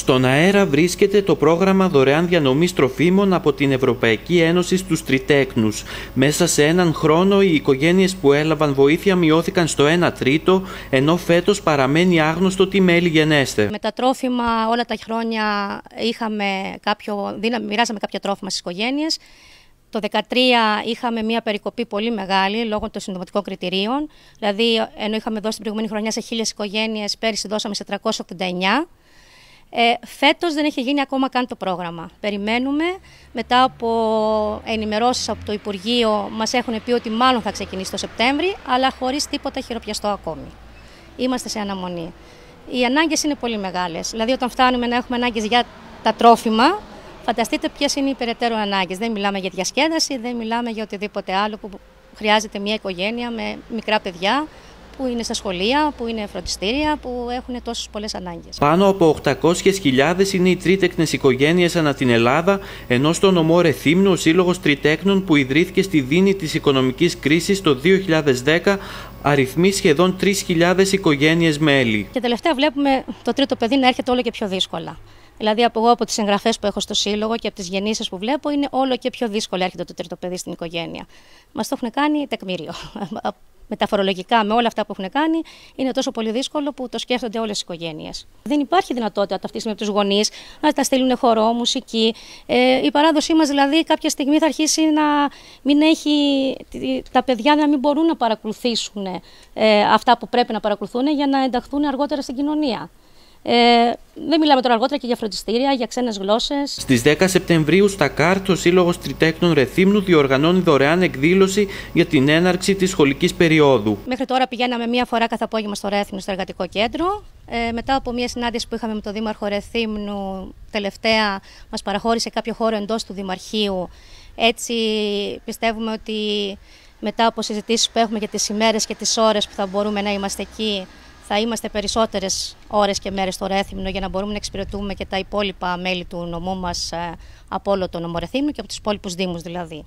Στον αέρα βρίσκεται το πρόγραμμα δωρεάν διανομής τροφίμων από την Ευρωπαϊκή Ένωση στους τριτέκνους. Μέσα σε έναν χρόνο οι οικογένειες που έλαβαν βοήθεια μειώθηκαν στο 1 τρίτο, ενώ φέτος παραμένει άγνωστο τι μέλη γενέστε. Με τα τρόφιμα όλα τα χρόνια είχαμε κάποιο, μοιράζαμε κάποια τρόφιμα στις οικογένειες. Το 2013 είχαμε μια περικοπή πολύ μεγάλη λόγω των συνδοματικών κριτηρίων. Δηλαδή, ενώ είχαμε δώσει την προηγούμενη χρονιά σε 1.000 οικογένειες, πέρυσι δώσαμε σε 389. Ε, φέτος δεν έχει γίνει ακόμα καν το πρόγραμμα. Περιμένουμε. Μετά από ενημερώσεις από το Υπουργείο μας έχουν πει ότι μάλλον θα ξεκινήσει το Σεπτέμβρη, αλλά χωρίς τίποτα χειροπιαστό ακόμη. Είμαστε σε αναμονή. Οι ανάγκες είναι πολύ μεγάλες. Δηλαδή όταν φτάνουμε να έχουμε ανάγκες για τα τρόφιμα, φανταστείτε ποιες είναι οι περαιτέρω ανάγκες. Δεν μιλάμε για διασκέδαση, δεν μιλάμε για οτιδήποτε άλλο που χρειάζεται μια οικογένεια με μικρά παιδιά που είναι στα σχολεία, που είναι φροντιστήρια, που έχουν τόσες πολλές ανάγκες. Πάνω από 800.000 είναι οι τρίτεκνες οικογένειες ανά την Ελλάδα, ενώ στον νομό Ρεθύμνου ο Σύλλογος Τριτέκνων που ιδρύθηκε στη δίνη της οικονομικής κρίσης το 2010 αριθμεί σχεδόν 3.000 οικογένειε μέλη. Και τελευταία βλέπουμε το τρίτο παιδί να έρχεται όλο και πιο δύσκολα. Δηλαδή, από εγώ από τις εγγραφές που έχω στο Σύλλογο και από τις γεννήσεις που βλέπω, είναι όλο και πιο δύσκολο έρχεται το τρίτο παιδί στην οικογένεια. Μας το έχουν κάνει τεκμήριο με τα φορολογικά, με όλα αυτά που έχουν κάνει, είναι τόσο πολύ δύσκολο που το σκέφτονται όλες οι οικογένειες. Δεν υπάρχει δυνατότητα αυτή τη στιγμή από τους γονείς να τα στείλουν χορό, μουσική. Ε, η παράδοσή μας δηλαδή κάποια στιγμή θα αρχίσει να μην έχει τα παιδιά να μην μπορούν να παρακολουθήσουν ε, αυτά που πρέπει να παρακολουθούν για να ενταχθούν αργότερα στην κοινωνία. Ε, δεν μιλάμε τώρα αργότερα και για φροντιστήρια, για ξένες γλώσσες. Στις 10 Σεπτεμβρίου, στα ΚΑΡΤ, ο Σύλλογο Τριτέκνων Ρεθύμνου διοργανώνει δωρεάν εκδήλωση για την έναρξη της σχολικής περίοδου. Μέχρι τώρα πηγαίναμε μία φορά κάθε απόγευμα στο Ρέθυμνο, στο εργατικό κέντρο. Ε, μετά από μία συνάντηση που είχαμε με τον Δήμαρχο Ρεθύμνου, τελευταία μας παραχώρησε κάποιο χώρο εντός του Δημαρχείου. Έτσι πιστεύουμε ότι μετά από συζητήσεις που έχουμε για τις ημέρες και τις ώρες που θα μπορούμε να είμαστε εκεί, θα είμαστε περισσότερες ώρες και μέρες στο Ρέθυμνο για να μπορούμε να εξυπηρετούμε και τα υπόλοιπα μέλη του νομού μας ε, από όλο το νομορεθύμνο και από τους υπόλοιπους Δήμους, δηλαδή.